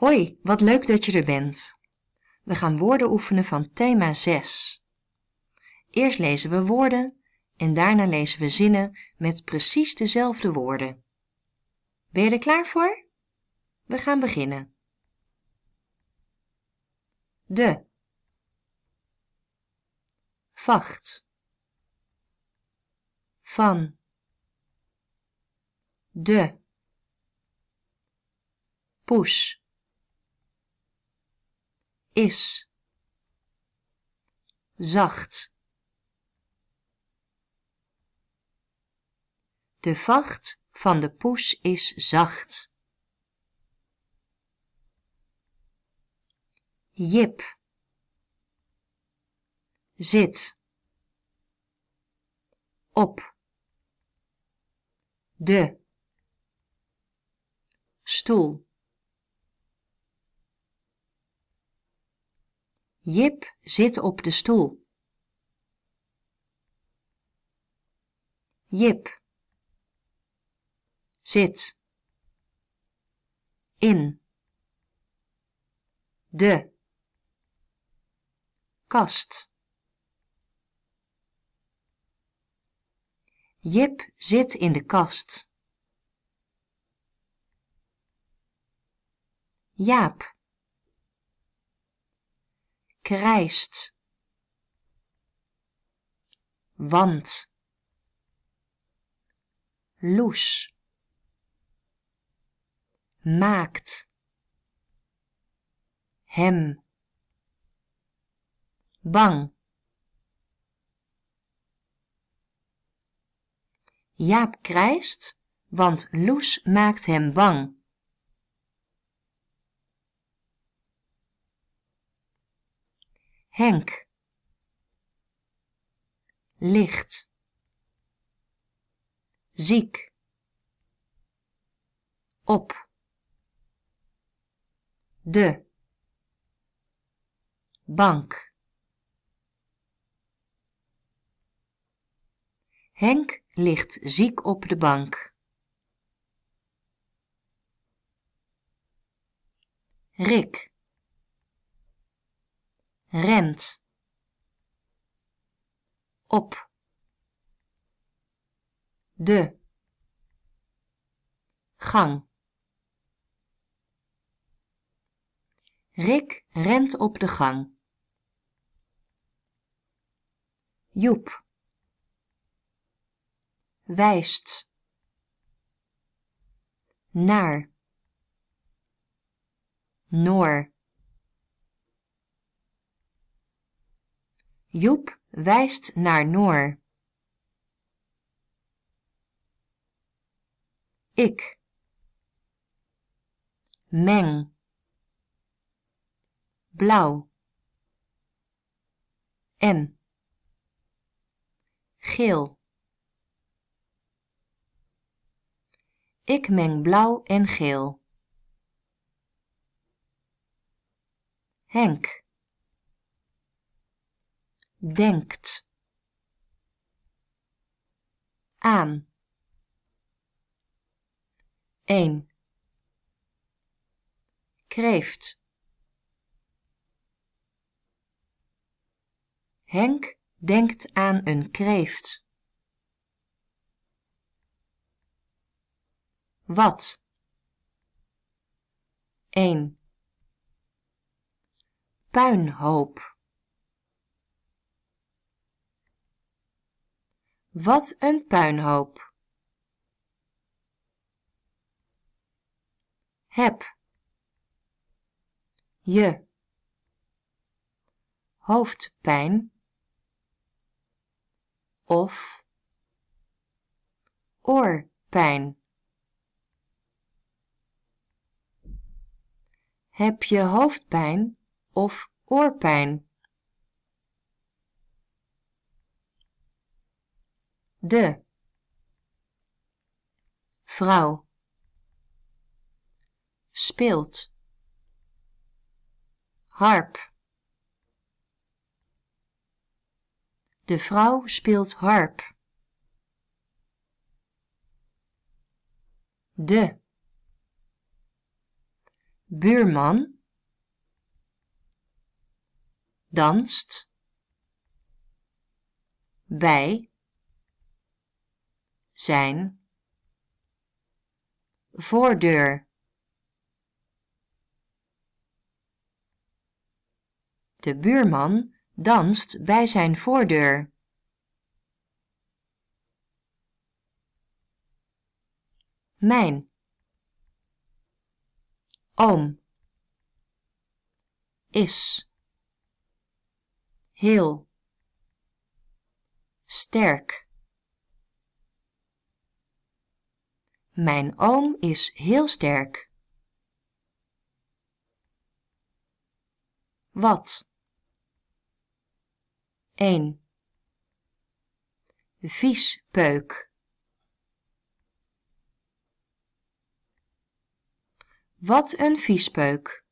Hoi, wat leuk dat je er bent. We gaan woorden oefenen van thema 6. Eerst lezen we woorden en daarna lezen we zinnen met precies dezelfde woorden. Ben je er klaar voor? We gaan beginnen. De Vacht Van De Poes is. Zacht. De vacht van de poes is zacht. Jip. Zit. Op. De. Stoel. Jip zit op de stoel. Jip zit in de kast. Jip zit in de kast. Jaap krijst. Want. Loes. Maakt. Hem. Bang. Jaap krijst, want Loes maakt hem bang. Henk. Licht. Ziek. Op. De. Bank. Henk ligt ziek op de bank. Rick rent op de gang Rick rent op de gang. Joep wijst naar Noor Joep wijst naar Noor. Ik. Meng. Blauw. En. Geel. Ik meng blauw en geel. Henk denkt. Aan. een Kreeft. Henk denkt aan een kreeft. Wat? 1. Puinhoop. Wat een puinhoop. Heb. Je. Hoofdpijn. Of. Oorpijn. Heb je hoofdpijn of oorpijn? de vrouw speelt harp de vrouw speelt harp de buurman danst bij zijn voordeur De buurman danst bij zijn voordeur. Mijn oom is heel sterk. Mijn oom is heel sterk. Wat? 1. Viespeuk. Wat een viespeuk.